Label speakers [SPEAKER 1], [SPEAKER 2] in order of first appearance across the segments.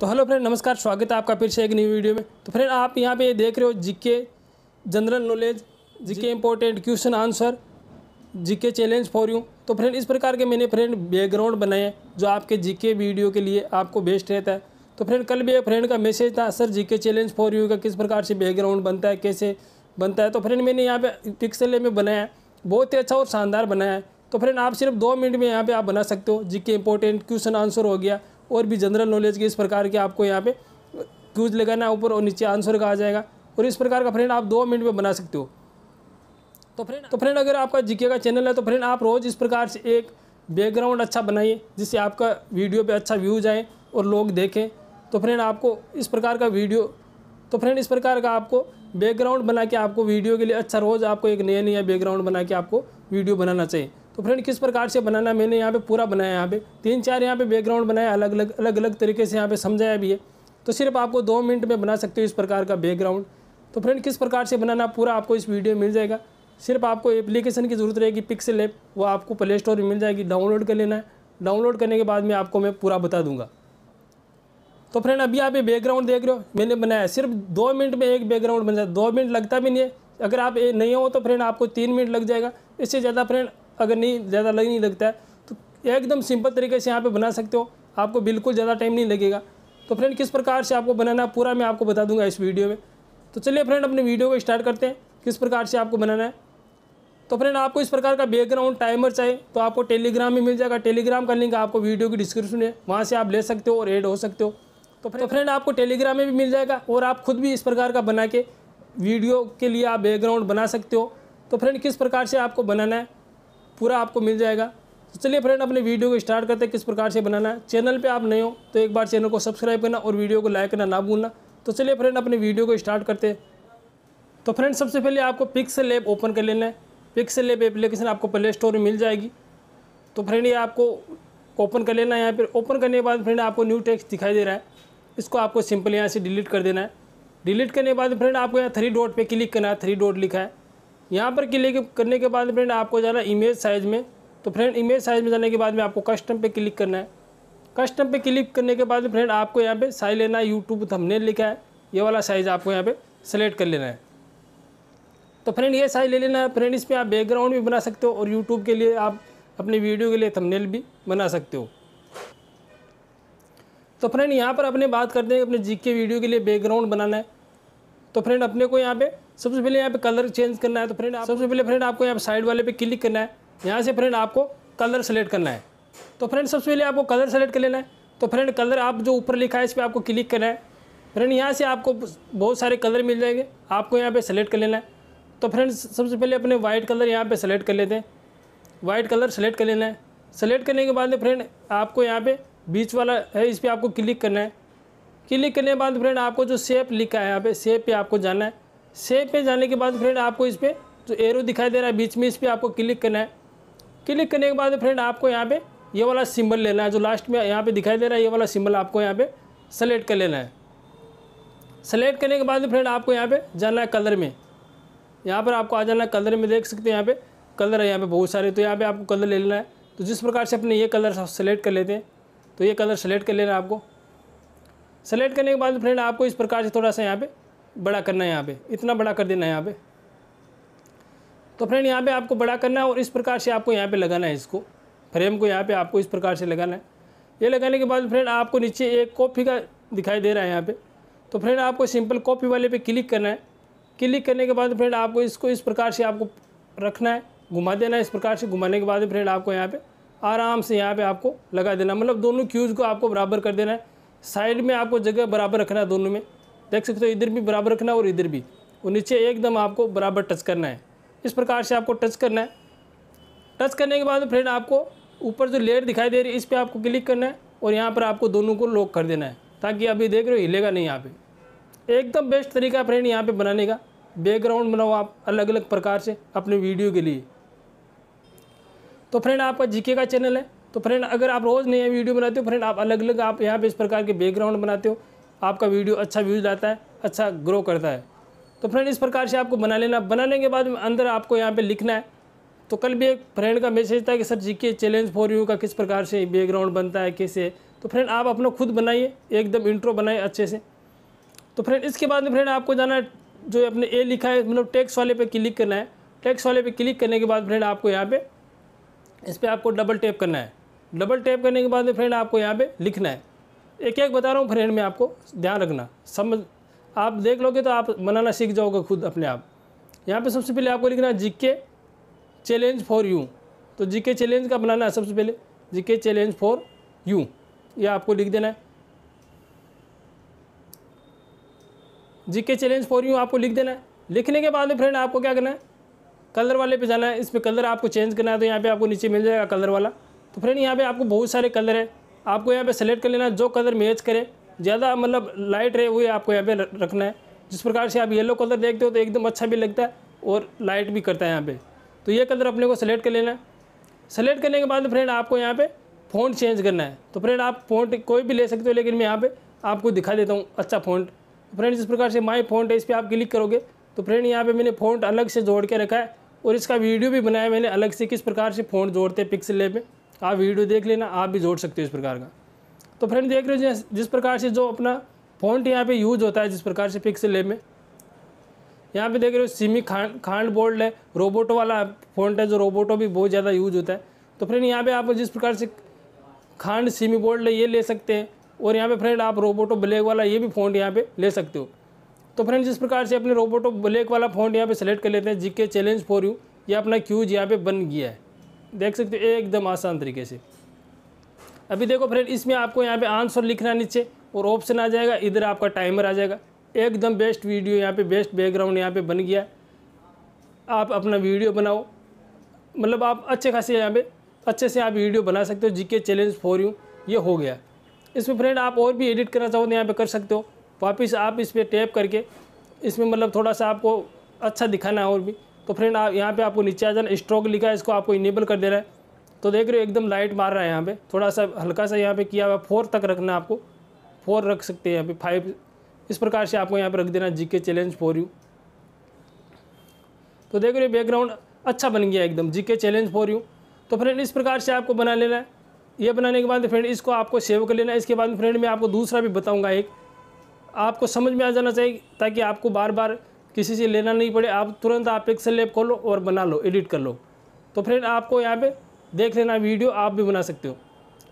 [SPEAKER 1] तो hello friend नमस्कार स्वागत है आपका फिर से एक नई वीडियो में तो फ्रेंड आप यहाँ पे देख रहे हो GK general knowledge GK important question answer GK challenge for you तो फ्रेंड इस प्रकार के मैंने फ्रेंड बैकग्राउंड बनाए हैं जो आपके जीके वीडियो के लिए आपको बेस्ट रहता है तो फ्रेंड कल भी एक फ्रेंड का मैसेज था sir GK challenge for you का किस प्रकार से बैकग्राउंड बनता है कैसे बनता है तो फ्रेंड मैंने यहाँ पर पिक्सल में बनाया है बहुत ही अच्छा और शानदार बनाया है तो फ्रेंड आप सिर्फ दो मिनट में यहाँ पे आप बना सकते हो जी के इंपॉर्टेंट क्वेश्चन आंसर हो गया और भी जनरल नॉलेज के इस प्रकार के आपको यहाँ पे क्यूज लगाना है ऊपर और नीचे आंसर का आ जाएगा और इस प्रकार का फ्रेंड आप दो मिनट में बना सकते हो तो फ्रेंड तो फ्रेंड अगर आपका जीके का चैनल है तो फ्रेंड आप रोज़ इस प्रकार से एक बैकग्राउंड अच्छा बनाइए जिससे आपका वीडियो पर अच्छा व्यूज आए और लोग देखें तो फ्रेंड आपको इस प्रकार का वीडियो तो फ्रेंड इस प्रकार का आपको बैकग्राउंड बना के आपको वीडियो के लिए अच्छा रोज़ आपको एक नया नया बैकग्राउंड बना के आपको वीडियो बनाना चाहिए तो फ्रेंड किस प्रकार से बनाना मैंने यहाँ पे पूरा बनाया यहाँ पे तीन चार यहाँ पे बैकग्राउंड बनाया अलग अलग अलग अलग तरीके से यहाँ पे समझाया भी है तो सिर्फ आपको दो मिनट में बना सकते हो इस प्रकार का बैकग्राउंड तो फ्रेंड किस प्रकार से बनाना पूरा आपको इस वीडियो में मिल जाएगा सिर्फ आपको एप्लीकेशन की ज़रूरत रहेगी पिक्सल ऐप वो आपको प्ले स्टोर में मिल जाएगी डाउनलोड कर लेना है डाउनलोड करने के बाद में आपको मैं पूरा बता दूंगा तो फ्रेंड अभी आप ये बैकग्राउंड देख रहे हो मैंने बनाया सिर्फ दो मिनट में एक बैकग्राउंड बन जाता है दो मिनट लगता भी नहीं है अगर आप ये नहीं हो तो फ्रेंड आपको तीन मिनट लग जाएगा इससे ज़्यादा फ्रेंड अगर नहीं ज़्यादा लग नहीं लगता है तो एकदम सिंपल तरीके से यहाँ पर बना सकते हो आपको बिल्कुल ज़्यादा टाइम नहीं लगेगा तो फ्रेंड किस प्रकार से आपको बनाना पूरा मैं आपको बता दूंगा इस वीडियो में तो चलिए फ्रेंड अपने वीडियो को स्टार्ट करते हैं किस प्रकार से आपको बनाना है तो फ्रेंड आपको इस प्रकार का बैकग्राउंड टाइमर चाहिए तो आपको टेलीग्राम में मिल जाएगा टेलीग्राम का लिंक आपको वीडियो की डिस्क्रिप्शन में वहाँ से आप ले सकते हो और एड हो सकते हो तो फ्रेंड तो फ्रेंड आपको टेलीग्राम में भी मिल जाएगा और आप खुद भी इस प्रकार का बना के वीडियो के लिए आप बैकग्राउंड बना सकते हो तो फ्रेंड किस प्रकार से आपको बनाना है पूरा आपको मिल जाएगा तो चलिए फ्रेंड अपने वीडियो को स्टार्ट करते हैं किस प्रकार से बनाना है चैनल पे आप नए हो तो एक बार चैनल को सब्सक्राइब करना और वीडियो को लाइक करना ना भूलना तो चलिए फ्रेंड अपने वीडियो को स्टार्ट करते हैं तो फ्रेंड सबसे पहले आपको पिक्सल ऐप ओपन कर लेना है पिक्सल ऐप एप्लीकेशन आपको प्ले स्टोर में मिल जाएगी तो फ्रेंड ये आपको ओपन कर लेना है यहाँ पर ओपन करने के बाद फ्रेंड आपको न्यू टेक्स्ट दिखाई दे रहा है इसको आपको सिंपल यहाँ से डिलीट कर देना है डिलीट करने के बाद फ्रेंड आपको यहाँ थ्री डॉट पर क्लिक करना है थ्री डॉट लिखा है यहाँ पर क्लिक करने के बाद फ्रेंड आपको जाना इमेज साइज़ में तो फ्रेंड इमेज साइज़ में जाने के बाद में आपको कस्टम पे क्लिक करना है कस्टम पे क्लिक करने के बाद फ्रेंड आपको यहाँ पे साइज लेना है यूट्यूब थमने लिखा है ये वाला साइज़ आपको यहाँ पे सेलेक्ट कर लेना है तो फ्रेंड ये साइज ले लेना है फ्रेंड इस पर आप बैकग्राउंड भी बना सकते हो और यूट्यूब के लिए आप अपने वीडियो के लिए थमनेल भी बना सकते हो तो फ्रेंड यहाँ पर अपने बात करते हैं अपने जी के वीडियो के लिए बैकग्राउंड बनाना है तो फ्रेंड अपने को यहाँ पे सबसे पहले यहाँ पे कलर चेंज करना है तो फ्रेंड सबसे पहले फ्रेंड आपको यहाँ पे साइड वाले पे क्लिक करना है यहाँ से फ्रेंड आपको कलर सेलेक्ट करना है तो फ्रेंड सबसे पहले आपको कलर सेलेक्ट कर लेना है तो फ्रेंड कलर आप जो ऊपर लिखा है इस पर आपको क्लिक करना है फ्रेंड यहाँ से आपको बहुत सारे कलर मिल जाएंगे आपको यहाँ पर सेलेक्ट कर लेना है तो फ्रेंड सबसे पहले अपने वाइट कलर यहाँ पर सेलेक्ट कर लेते हैं वाइट कलर सेलेक्ट कर लेना है सेलेक्ट करने के बाद में फ्रेंड आपको यहाँ पर बीच वाला है इस पर आपको क्लिक करना है क्लिक करने के बाद फ्रेंड आपको जो सेप लिखा है यहाँ पे सेप पे आपको जाना है सेप पे जाने के बाद फ्रेंड आपको इस पर जो एरो दिखाई दे रहा है बीच में इस पर आपको क्लिक करना है क्लिक करने के बाद फ्रेंड आपको यहाँ पे ये वाला सिंबल लेना है जो लास्ट में यहाँ पे दिखाई दे रहा है ये वाला सिंबल आपको यहाँ पे सेलेक्ट कर लेना है सेलेक्ट करने के बाद फ्रेंड आपको यहाँ पे जाना है कलर में यहाँ पर आपको आ जाना है कलर में देख सकते हैं यहाँ पे कलर है यहाँ पे बहुत सारे तो यहाँ पे आपको कलर ले लेना है तो जिस प्रकार से अपने ये कलर सेलेक्ट कर लेते हैं तो ये कलर सेलेक्ट कर लेना है आपको सेलेक्ट करने के बाद फ्रेंड आपको इस प्रकार से थोड़ा सा यहाँ पे बड़ा करना है यहाँ पे इतना बड़ा कर देना है यहाँ पे तो फ्रेंड यहाँ पे आपको बड़ा करना है और इस प्रकार से आपको यहाँ पे लगाना है इसको फ्रेम को यहाँ पे आपको इस प्रकार से लगाना है ये लगाने के बाद फ्रेंड आपको नीचे एक कॉपी का दिखाई दे रहा है यहाँ पर तो फ्रेंड आपको सिंपल कॉपी वाले पे क्लिक करना है क्लिक करने के बाद फ्रेंड आपको इसको इस प्रकार से आपको रखना है घुमा देना है इस प्रकार से घुमाने के बाद फ्रेंड आपको यहाँ पर आराम से यहाँ पर आपको लगा देना मतलब दोनों क्यूज़ को आपको बराबर कर देना है साइड में आपको जगह बराबर रखना है दोनों में देख सकते हो इधर भी बराबर रखना है और इधर भी और नीचे एकदम आपको बराबर टच करना है इस प्रकार से आपको टच करना है टच करने के बाद फ्रेंड आपको ऊपर जो लेयर दिखाई दे रही है इस पर आपको क्लिक करना है और यहाँ पर आपको दोनों को लॉक कर देना है ताकि अभी देख रहे हो हिलेगा नहीं यहाँ पर एकदम बेस्ट तरीका है फ्रेंड यहाँ पर बनाने का बैकग्राउंड बनाओ आप अलग अलग प्रकार से अपने वीडियो के लिए तो फ्रेंड आपका जीके का चैनल है तो फ्रेंड अगर आप रोज़ नया वीडियो बनाते हो फ्रेंड आप अलग अलग आप यहाँ पे इस प्रकार के बैकग्राउंड बनाते हो आपका वीडियो अच्छा व्यूज आता है अच्छा ग्रो करता है तो फ्रेंड इस प्रकार से आपको बना लेना बनाने के बाद अंदर आपको यहाँ पर लिखना है तो कल भी एक फ्रेंड का मैसेज था कि sir ji K challenge for you का किस प्रकार से बैकग्राउंड बनता है कैसे तो फ्रेंड आप अपना खुद बनाइए एकदम इंट्रो बनाए अच्छे से तो फ्रेंड इसके बाद में फ्रेंड आपको जाना है जो अपने ए लिखा है मतलब टैक्स वाले पे क्लिक करना है टैक्स वाले पे क्लिक करने के बाद फ्रेंड आपको यहाँ पे इस पर आपको डबल टैप करना है डबल टैप करने के बाद फ्रेंड आपको यहाँ पे लिखना है एक एक बता रहा हूँ फ्रेंड में आपको ध्यान रखना समझ आप देख लोगे तो आप बनाना सीख जाओगे खुद अपने आप यहाँ पे सबसे पहले आपको लिखना है जीके चैलेंज फॉर यू तो जीके चैलेंज का बनाना है सबसे पहले जीके चैलेंज फॉर यू ये आपको लिख देना है जीके चैलेंज फॉर यू आपको लिख देना है लिखने के बाद में फ्रेंड आपको क्या करना है कलर वाले पे जाना है इस पर कलर आपको चेंज करना है तो यहाँ पे आपको नीचे मिल जाएगा कलर वाला तो फ्रेंड यहाँ पे आपको बहुत सारे कलर है आपको यहाँ पे सेलेक्ट कर लेना है जो कलर मैच करे ज़्यादा मतलब लाइट रहे वही आपको यहाँ पे रखना है जिस प्रकार से आप येलो कलर देखते हो तो एकदम अच्छा भी लगता है और लाइट भी करता है यहाँ पे तो ये कलर अपने को सेलेक्ट कर लेना है सेलेक्ट करने के बाद फ्रेंड आपको यहाँ पर फ़ोन चेंज करना है तो फ्रेंड आप फोन कोई भी ले सकते हो लेकिन मैं यहाँ पर आपको दिखा देता हूँ अच्छा फ़ोन फ्रेंड जिस प्रकार से माई फ़ोन है इस पर आप क्लिक करोगे तो फ्रेंड यहाँ पे मैंने फ़ोन अलग से जोड़ के रखा है और इसका वीडियो भी बनाया मैंने अलग से किस प्रकार से फ़ोन जोड़ते हैं पिक्सल में आप वीडियो देख लेना आप भी जोड़ सकते हो इस प्रकार का तो फ्रेंड देख रहे हो जिस प्रकार से जो अपना फॉन्ट यहाँ पे यूज होता है जिस प्रकार से पिक्सल लेब में यहाँ पे देख रहे हो सीमी खांड खांड बोल्ड है रोबोटो वाला फॉन्ट है जो रोबोटो भी बहुत ज़्यादा यूज होता है तो फ्रेंड यहाँ पे आप जिस प्रकार से खांड सीमी बोल्ड है ये ले सकते हैं और यहाँ पे फ्रेंड आप रोबोटो ब्लैक वाला ये भी फॉन्ट यहाँ पे ले सकते हो तो फ्रेंड जिस प्रकार से अपने रोबोटो ब्लैक वाला फॉन्ट यहाँ पे सेलेक्ट कर लेते हैं जी के चैलेंज फॉर यू ये अपना क्यूज यहाँ पे बन गया है देख सकते हो एकदम आसान तरीके से अभी देखो फ्रेंड इसमें आपको यहाँ पे आंसर लिखना नीचे और ऑप्शन आ जाएगा इधर आपका टाइमर आ जाएगा एकदम बेस्ट वीडियो यहाँ पे बेस्ट बैकग्राउंड यहाँ पे बन गया आप अपना वीडियो बनाओ मतलब आप अच्छे खासे यहाँ पे अच्छे से आप वीडियो बना सकते हो जीके चैलेंज फॉर यू ये हो गया इसमें फ्रेंड आप और भी एडिट करना चाहो तो यहाँ पर कर सकते हो वापस आप इस पर टैप करके इसमें मतलब थोड़ा सा आपको अच्छा दिखाना है और भी तो फ्रेंड आप यहाँ पे आपको नीचे आ जाना स्ट्रोक लिखा है इसको आपको इनेबल कर देना है तो देख रहे हो एकदम लाइट मार रहा है यहाँ पे थोड़ा सा हल्का सा यहाँ पे किया हुआ फोर तक रखना है आपको फोर रख सकते हैं यहाँ पे फाइव इस प्रकार से आपको यहाँ पे रख देना जी के चैलेंज फॉर यू तो देख रहे हो बैकग्राउंड अच्छा बन गया एकदम G K challenge for you तो फ्रेंड इस प्रकार से आपको बना लेना है ये बनाने के बाद फ्रेंड इसको आपको सेव कर लेना है इसके बाद फ्रेंड मैं आपको दूसरा भी बताऊँगा एक आपको समझ में आ जाना चाहिए ताकि आपको बार बार किसी से लेना नहीं पड़े आप तुरंत आप एक ऐप खोलो और बना लो एडिट कर लो तो फ्रेंड आपको यहाँ पे देख लेना वीडियो आप भी बना सकते हो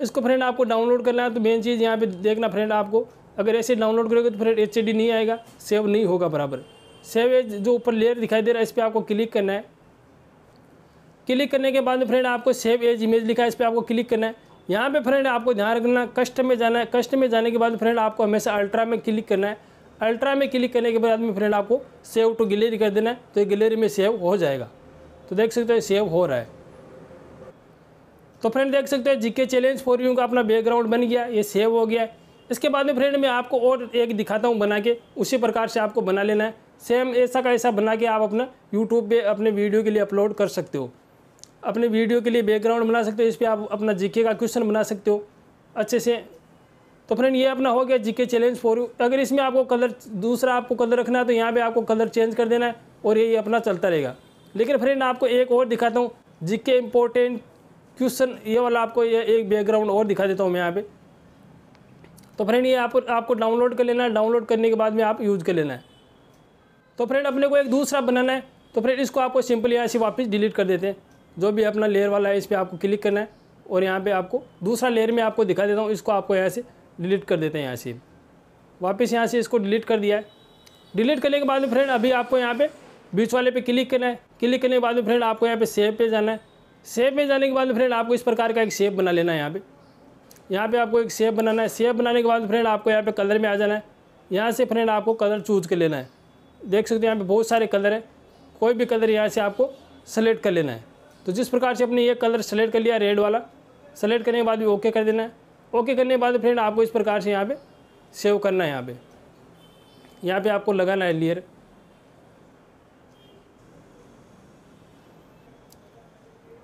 [SPEAKER 1] इसको फ्रेंड आपको डाउनलोड करना है तो मेन चीज़ यहाँ पे देखना फ्रेंड आपको अगर ऐसे डाउनलोड करोगे तो फ्रेंड एच नहीं आएगा सेव नहीं होगा बराबर सेव एज जो ऊपर लेयर दिखाई दे रहा है इस पर आपको क्लिक करना है क्लिक करने के बाद फ्रेंड आपको सेव एज इमेज लिखा है इस पर आपको क्लिक करना है यहाँ पे फ्रेंड आपको ध्यान रखना कस्ट में जाना है कस्ट में जाने के बाद फ्रेंड आपको हमेशा अल्ट्रा में क्लिक करना है अल्ट्रा में क्लिक करने के बाद में फ्रेंड आपको सेव टू गैलरी कर देना है तो ये गैलरी में सेव हो जाएगा तो देख सकते हो सेव हो रहा है तो फ्रेंड देख सकते हैं जीके चैलेंज फॉर यू का अपना बैकग्राउंड बन गया ये सेव हो गया है इसके बाद में फ्रेंड मैं आपको और एक दिखाता हूँ बना के उसी प्रकार से आपको बना लेना है सेम ऐसा का ऐसा बना के आप अपना यूट्यूब पर अपने वीडियो के लिए अपलोड कर सकते हो अपने वीडियो के लिए बैकग्राउंड बना सकते हो इस पर आप अपना जीके का क्वेश्चन बना सकते हो अच्छे से तो फ्रेंड ये अपना हो गया जीके चैलेंज फॉर यू अगर इसमें आपको कलर दूसरा आपको कलर रखना है तो यहाँ पे आपको कलर चेंज कर देना है और ये अपना चलता रहेगा लेकिन फ्रेंड आपको एक और दिखाता हूँ जीके इम्पोर्टेंट क्वेश्चन ये वाला आपको ये एक बैकग्राउंड और दिखा देता हूँ मैं यहाँ पे तो फ्रेंड ये आप, आपको डाउनलोड कर लेना है डाउनलोड करने के बाद में आप यूज़ कर लेना है तो फ्रेंड अपने को एक दूसरा बनाना है तो फ्रेंड इसको आपको सिंपल यहाँ से वापस डिलीट कर देते हैं जो भी अपना लेयर वाला है इस पर आपको क्लिक करना है और यहाँ पर आपको दूसरा लेयर में आपको दिखा देता हूँ इसको आपको यहाँ से डिलीट कर देते हैं यहाँ से वापस यहाँ से इसको डिलीट कर दिया है डिलीट करने के बाद में फ्रेंड अभी आपको यहाँ पे बीच वाले पे क्लिक करना है क्लिक करने के बाद में फ्रेंड आपको यहाँ पे सेव पे जाना है सेव पे जाने के बाद में फ्रेंड आपको इस प्रकार का एक सेप बना लेना है यहाँ पे यहाँ पे आपको एक सेप बनाना है सेप बनाने के बाद फ्रेंड आपको यहाँ पे कलर में आ जाना है यहाँ से फ्रेंड आपको कलर चूज कर लेना है देख सकते हैं यहाँ पर बहुत सारे कलर है कोई भी कलर यहाँ से आपको सेलेक्ट कर लेना है तो जिस प्रकार से अपने ये कलर सेलेक्ट कर लिया रेड वाला सेलेक्ट करने के बाद भी ओके कर देना है ओके करने के बाद फ्रेंड आपको इस प्रकार से यहाँ पे सेव करना है यहाँ पे यहाँ पे आपको लगाना है लेयर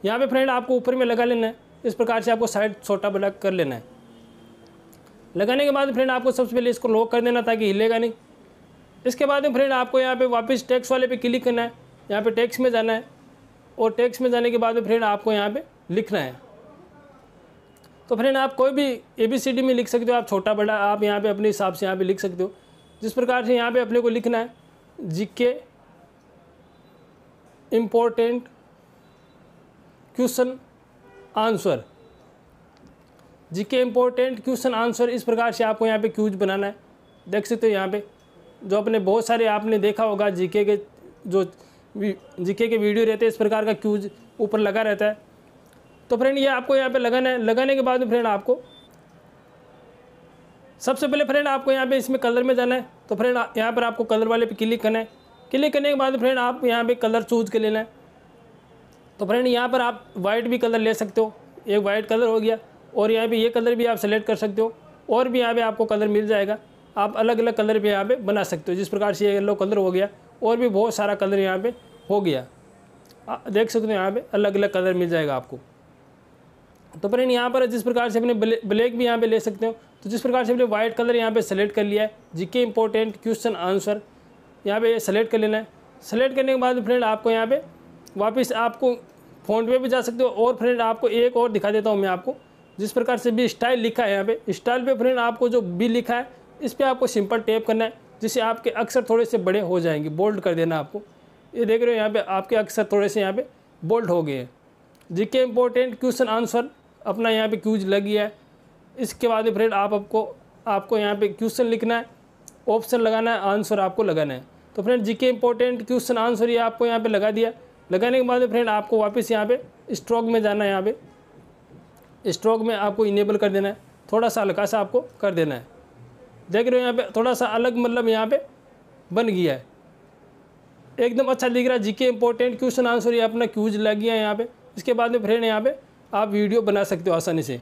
[SPEAKER 1] यहाँ पे फ्रेंड आपको ऊपर में लगा लेना है इस प्रकार से आपको साइड छोटा बड़ा कर लेना है लगाने के बाद फ्रेंड आपको सबसे पहले इसको लॉक कर देना ताकि हिलेगा नहीं इसके बाद में फ्रेंड आपको यहाँ पे वापस टैक्स वाले पे क्लिक करना है यहाँ पे टैक्स में जाना है और टैक्स में जाने के बाद में फ्रेंड आपको यहाँ पे लिखना है तो फ्रेंड आप कोई भी ए बी सी डी में लिख सकते हो आप छोटा बड़ा आप यहाँ पे अपने हिसाब से यहाँ पे लिख सकते हो जिस प्रकार से यहाँ पे अपने को लिखना है GK important question answer G K important question answer इस प्रकार से आपको यहाँ पे क्यूज बनाना है देख सकते हो यहाँ पे जो अपने बहुत सारे आपने देखा होगा जीके के जो जीके के वीडियो रहते हैं इस प्रकार का क्यूज ऊपर लगा रहता है तो फ्रेंड ये आपको यहाँ पे लगाना है लगाने के बाद में फ्रेंड आपको सबसे पहले फ्रेंड आपको यहाँ पे इसमें कलर में जाना है तो फ्रेंड यहाँ पर आपको कलर वाले पे क्लिक करना है क्लिक करने के बाद फ्रेंड आप यहाँ पे कलर चूज कर लेना है तो फ्रेंड यहाँ पर आप वाइट भी कलर ले सकते हो एक वाइट कलर हो गया और यहाँ पर ये कलर भी आप सेलेक्ट कर सकते हो और भी यहाँ पर आपको कलर मिल जाएगा आप अलग अलग कलर भी यहाँ पर बना सकते हो जिस प्रकार से ये येलो कलर हो गया और भी बहुत सारा कलर यहाँ पर हो गया देख सकते हो यहाँ पे अलग अलग कलर मिल जाएगा आपको तो फ्रेंड यहाँ पर जिस प्रकार से अपने ब्लैक भी यहाँ पे ले सकते हो तो जिस प्रकार से अपने वाइट कलर यहाँ पे सेलेक्ट कर लिया है जिके इंपॉर्टेंट क्वेश्चन आंसर यहाँ पे सेलेक्ट कर लेना है सेलेक्ट करने के बाद फ्रेंड आपको यहाँ पे वापस आपको फोन पे भी जा सकते हो और फ्रेंड आपको एक और दिखा देता हूँ मैं आपको जिस प्रकार से भी स्टाइल लिखा है यहाँ पर स्टाइल पर फ्रेंड आपको जो बी लिखा है इस पर आपको सिंपल टेप करना है जिससे आपके अक्सर थोड़े से बड़े हो जाएंगे बोल्ड कर देना आपको ये देख रहे हो यहाँ पे आपके अक्सर थोड़े से यहाँ पर बोल्ड हो गए हैं जी के इम्पोर्टेंट क्वेश्चन आंसर अपना यहाँ पे क्यूज लग गया है इसके बाद फ्रेंड आप आपको आपको यहाँ पे क्वेश्चन लिखना है ऑप्शन लगाना है आंसर आपको लगाना है तो फ्रेंड जी के इंपॉर्टेंट क्वेश्चन आंसर ये आपको यहाँ पे लगा दिया लगाने के बाद फ्रेंड आपको वापस यहाँ पे स्ट्रोक में जाना है यहाँ पे स्ट्रोक में आपको इनेबल कर देना है थोड़ा सा हल्का सा आपको कर देना है देख रहे हो यहाँ पे थोड़ा सा अलग मतलब यहाँ पर बन गया है एकदम अच्छा दिख रहा है जी के इंपॉर्टेंट क्वेश्चन आंसर ये अपना क्यूज लग गया है यहाँ पे इसके बाद में फ्रेंड यहाँ पर आप वीडियो बना सकते हो आसानी से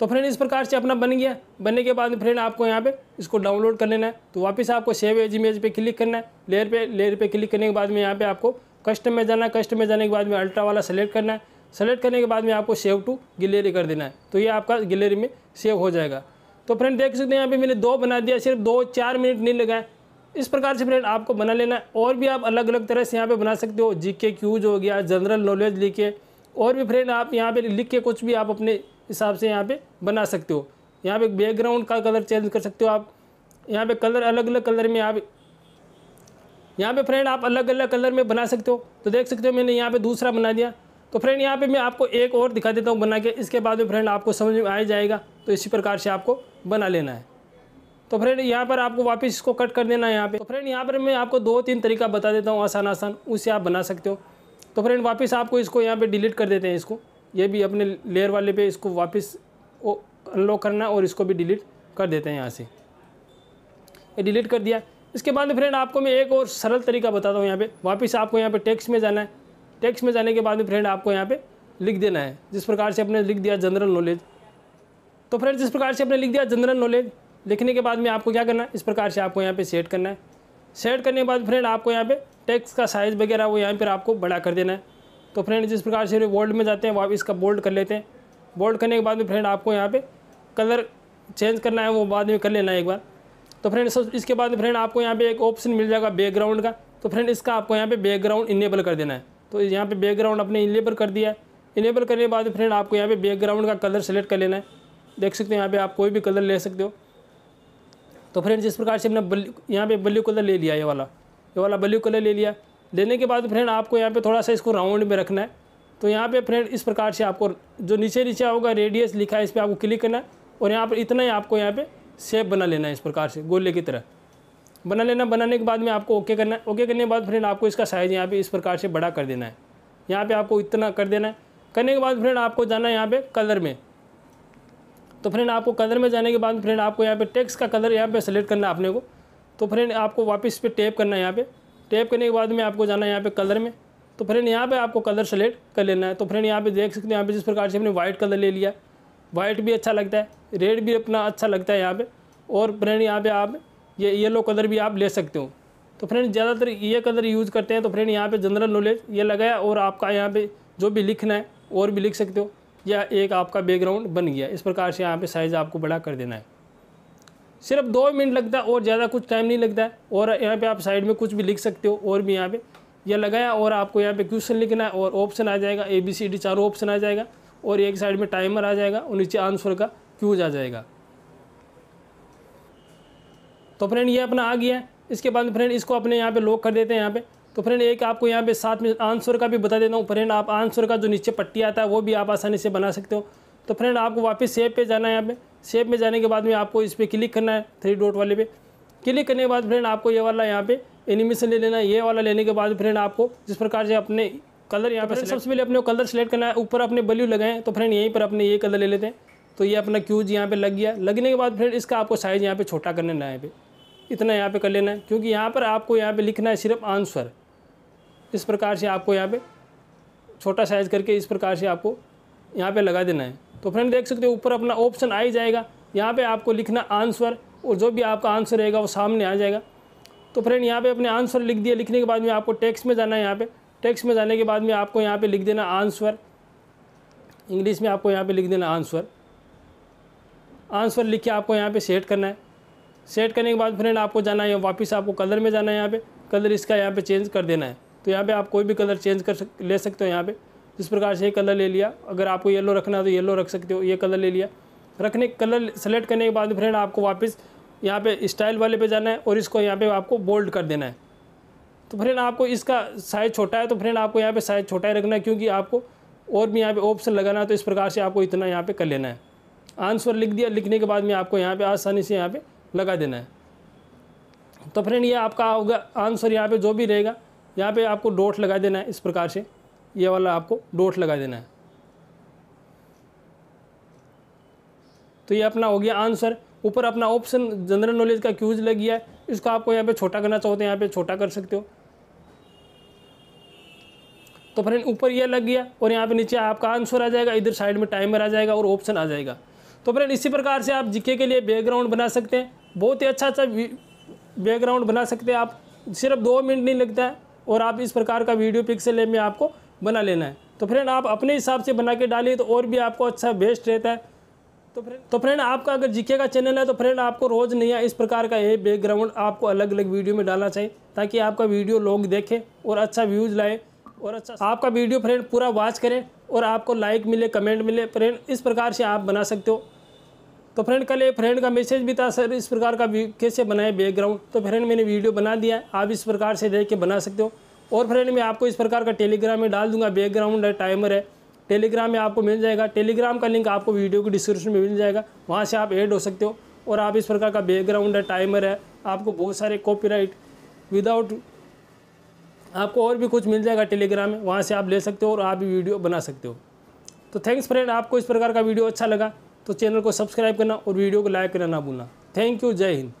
[SPEAKER 1] तो फ्रेंड इस प्रकार से अपना बन गया बनने के बाद फ्रेंड आपको यहाँ पे इसको डाउनलोड कर लेना है तो वापस आपको सेव एज इमेज पे क्लिक करना है लेयर पे लेयर पे क्लिक करने के बाद में यहाँ पे आपको कस्टम में जाना है कस्टम में जाने के बाद में अल्ट्रा वाला सेलेक्ट करना है सेलेक्ट करने के बाद में आपको सेव टू गिलेरी कर देना है तो ये आपका गिलेरी में सेव हो जाएगा तो फ्रेंड देख सकते हैं यहाँ पर मैंने दो बना दिया सिर्फ दो चार मिनट नहीं लगाए इस प्रकार से फ्रेंड आपको बना लेना है और भी आप अलग अलग तरह से यहाँ पर बना सकते हो जी के क्यूज हो गया जनरल नॉलेज लिखे और भी फ्रेंड आप यहाँ पे लिख के कुछ भी आप अपने हिसाब से यहाँ पे बना सकते हो यहाँ पे बैकग्राउंड का कलर चेंज कर सकते हो आप यहाँ पे कलर अलग अलग कलर में आप यहाँ पे फ्रेंड आप अलग अलग कलर में बना सकते हो तो देख सकते हो मैंने यहाँ पे दूसरा बना दिया तो फ्रेंड यहाँ पे मैं आपको एक और दिखा देता हूँ बना के इसके बाद में फ्रेंड आपको समझ में आ जाएगा तो इसी प्रकार से आपको बना लेना है तो फ्रेंड यहाँ पर आपको वापस इसको कट कर देना है यहाँ पे तो फ्रेंड यहाँ पर मैं आपको दो तीन तरीका बता देता हूँ आसान आसान उससे आप बना सकते हो तो फ्रेंड वापस आपको इसको यहाँ पे डिलीट कर देते हैं इसको ये भी अपने लेयर वाले पे इसको वापस अनलॉक करना और इसको भी डिलीट कर देते हैं यहाँ से ये डिलीट कर दिया इसके बाद फ्रेंड आपको मैं एक और सरल तरीका बताता हूँ यहाँ पर वापस आपको यहाँ पर टेक्स्ट में जाना है टेक्स्ट में जाने के बाद में फ्रेंड आपको यहाँ पर लिख देना है जिस प्रकार से आपने लिख दिया जनरल नॉलेज तो फ्रेंड जिस प्रकार से आपने लिख दिया जनरल नॉलेज लिखने के बाद में आपको क्या करना है इस प्रकार से आपको यहाँ पे सेट करना है सेट करने के बाद फ्रेंड आपको यहाँ पे टेक्स्ट का साइज़ वगैरह वो यहाँ पर आपको बड़ा कर देना है तो फ्रेंड जिस प्रकार से बोल्ड में जाते हैं वो आप इसका बोल्ड कर लेते हैं बोल्ड करने के बाद में फ्रेंड आपको यहाँ पर कलर चेंज करना है वो बाद में कर लेना है एक बार तो फ्रेंड इसके बाद फ्रेंड आपको यहाँ पे एक ऑप्शन मिल जाएगा बैकग्राउंड का तो फ्रेंड इसका आपको यहाँ पे बैकग्राउंड इनेबल कर देना है तो यहाँ पे बैकग्राउंड अपने इनेबल कर दिया है इनेबल करने के बाद फ्रेंड आपको यहाँ पे बैकग्राउंड का कलर सेलेक्ट कर लेना है देख सकते हो यहाँ पर आप कोई भी कलर ले सकते हो तो फ्रेंड जिस प्रकार से हमने यहाँ पर ब्लू कलर ले लिया ये वाला ये वाला ब्लू कलर ले लिया लेने के बाद फ्रेंड आपको यहाँ पे थोड़ा सा इसको राउंड में रखना है तो यहाँ पे फ्रेंड इस प्रकार से आपको जो नीचे नीचे होगा रेडियस लिखा है इस पर आपको क्लिक करना है और यहाँ पर इतना ही आपको यहाँ पे शेप बना लेना है इस प्रकार से गोले की तरह बना लेना बनाने के बाद में आपको ओके करना है ओके करने के बाद फ्रेंड आपको इसका साइज़ यहाँ पर इस प्रकार से बड़ा कर देना है यहाँ पर आपको इतना कर देना है करने के बाद फ्रेंड आपको जाना है यहाँ पर कलर में तो फ्रेंड आपको कलर में जाने के बाद फ्रेंड आपको यहाँ पर टेक्स का कलर यहाँ पर सेलेक्ट करना है अपने को तो फ्रेंड आपको वापस पे टैप करना है यहाँ पे टैप करने के बाद में आपको जाना है यहाँ पे कलर में तो फ्रेंड यहाँ पे आपको कलर सेलेक्ट कर लेना है तो फ्रेंड यहाँ पे देख सकते हैं यहाँ पे जिस प्रकार से हमने वाइट कलर ले लिया वाइट भी अच्छा लगता है रेड भी अपना अच्छा लगता है यहाँ पर और फ्रेंड यहाँ पर आप ये येलो कलर भी आप ले सकते हो तो फ्रेंड ज़्यादातर ये कलर यूज़ करते हैं तो फ्रेंड यहाँ पर जनरल नॉलेज ये लगाया और आपका यहाँ पर जो भी लिखना है और भी लिख सकते हो या एक आपका बैकग्राउंड बन गया इस प्रकार से यहाँ पे साइज़ आपको बड़ा कर देना है सिर्फ दो मिनट लगता है और ज़्यादा कुछ टाइम नहीं लगता है और यहाँ पे आप साइड में कुछ भी लिख सकते हो और भी यहाँ पे यह लगाया और आपको यहाँ पे क्वेश्चन लिखना है और ऑप्शन आ जाएगा ए बी सी डी चारों ऑप्शन आ जाएगा और एक साइड में टाइमर आ जाएगा और नीचे आंसर का क्यूज आ जाएगा तो फ्रेंड ये अपना आ गया है इसके बाद फ्रेंड इसको अपने यहाँ पर लॉक कर देते हैं यहाँ पर तो फ्रेंड एक आपको यहाँ पे साथ में आंसर का भी बता देता हूँ फ्रेंड आप आंसर का जो नीचे पट्टी आता है वो भी आप आसानी से बना सकते हो तो फ्रेंड आपको वापस सेब पे जाना है यहाँ पर शेप में जाने के बाद में आपको इस पर क्लिक करना है थ्री डॉट वाले पे क्लिक करने के बाद फ्रेंड आपको ये वाला यहाँ पे एनिमेशन ले लेना है ये वाला लेने के बाद फ्रेंड आपको जिस प्रकार से अपने कलर यहाँ पर सबसे पहले अपने कलर सेलेक्ट करना है ऊपर अपने बल्यू लगाएं तो फ्रेंड यहीं पर अपने ये कलर ले लेते हैं तो ये अपना क्यूज यहाँ पर लग गया लगने के बाद फ्रेंड इसका आपको साइज़ यहाँ पर छोटा करने लेना है यहाँ पे इतना यहाँ पर कर लेना है क्योंकि यहाँ पर आपको यहाँ पर लिखना है सिर्फ आंसर इस प्रकार से आपको यहाँ पर छोटा साइज़ करके इस प्रकार से आपको यहाँ पर लगा देना है तो फ्रेंड देख सकते हो ऊपर अपना ऑप्शन आ ही जाएगा यहाँ पे आपको लिखना आंसर और जो भी आपका आंसर रहेगा वो सामने आ जाएगा तो फ्रेंड यहाँ पे अपने आंसर लिख दिया लिखने के बाद में आपको टेक्स्ट में जाना है यहाँ पे टेक्स्ट में जाने के बाद में आपको यहाँ पे लिख देना आंसर इंग्लिश में आपको यहाँ पे लिख देना आंसर आंसर लिख के आपको यहाँ पे सेट करना है सेट करने के बाद फ्रेंड आपको जाना है वापस आपको कलर में जाना है यहाँ पे कलर इसका यहाँ पे चेंज कर देना है तो यहाँ पे आप कोई भी कलर चेंज कर सक ले सकते हो यहाँ पे इस प्रकार से ये कलर ले लिया अगर आपको येलो रखना है तो येलो रख सकते हो ये कलर ले लिया रखने कलर सेलेक्ट करने के बाद फ्रेंड आपको वापस यहाँ पे स्टाइल वाले पे जाना है और इसको यहाँ पे आपको बोल्ड कर देना है तो फ्रेंड आपको इसका साइज़ छोटा है तो फ्रेंड आपको यहाँ पे साइज़ छोटा ही रखना है क्योंकि आपको और भी यहाँ पे ऑप्शन लगाना है तो इस प्रकार से आपको इतना यहाँ पे कर लेना है आंसर लिख दिया लिखने के बाद में आपको यहाँ पर आसानी से यहाँ पर लगा देना है तो फ्रेंड ये आपका होगा आंसर यहाँ पर जो भी रहेगा यहाँ पर आपको डोट लगा देना है इस प्रकार से ये वाला आपको डोट लगा देना है तो ये अपना हो गया आंसर ऊपर अपना ऑप्शन जनरल नॉलेज का क्यूज लग गया है इसको आपको यहाँ पे छोटा करना चाहते तो यहाँ पे छोटा कर सकते हो तो फ्रेंड ऊपर ये लग गया और यहाँ पे नीचे आपका आंसर आ जाएगा इधर साइड में टाइमर आ जाएगा और ऑप्शन आ जाएगा तो फ्रेंड इसी प्रकार से आप जीके के लिए बैकग्राउंड बना सकते हैं बहुत ही अच्छा अच्छा बैकग्राउंड बना सकते हैं आप सिर्फ दो मिनट नहीं लगता है और आप इस प्रकार का वीडियो पिक्सल में आपको बना लेना है तो फ्रेंड आप अपने हिसाब से बना के डालिए तो और भी आपको अच्छा बेस्ट रहता है तो फ्रेंड तो फ्रेंड आपका अगर जीके का चैनल है तो फ्रेंड आपको रोज़ नया इस प्रकार का ये बैकग्राउंड आपको अलग अलग वीडियो में डालना चाहिए ताकि आपका वीडियो लोग देखें और अच्छा व्यूज़ लाए और अच्छा आपका वीडियो फ्रेंड पूरा वॉच करें और आपको लाइक मिले कमेंट मिले फ्रेंड इस प्रकार से आप बना सकते हो तो फ्रेंड कल एक फ्रेंड का मैसेज भी था सर इस प्रकार का कैसे बनाए बैकग्राउंड तो फ्रेंड मैंने वीडियो बना दिया आप इस प्रकार से देख के बना सकते हो और फ्रेंड मैं आपको इस प्रकार का टेलीग्राम में डाल दूंगा बैकग्राउंड है टाइमर है टेलीग्राम में आपको मिल जाएगा टेलीग्राम का लिंक आपको वीडियो की डिस्क्रिप्शन में मिल जाएगा वहाँ से आप ऐड हो सकते हो और आप इस प्रकार का बैकग्राउंड है टाइमर है आपको बहुत सारे कॉपी विदाउट आपको और भी कुछ मिल जाएगा टेलीग्राम में वहाँ से आप ले सकते हो और आप भी वीडियो बना सकते हो तो थैंक्स फ्रेंड आपको इस प्रकार का वीडियो अच्छा लगा तो चैनल को सब्सक्राइब करना और वीडियो को लाइक करना ना भूलना थैंक यू जय हिंद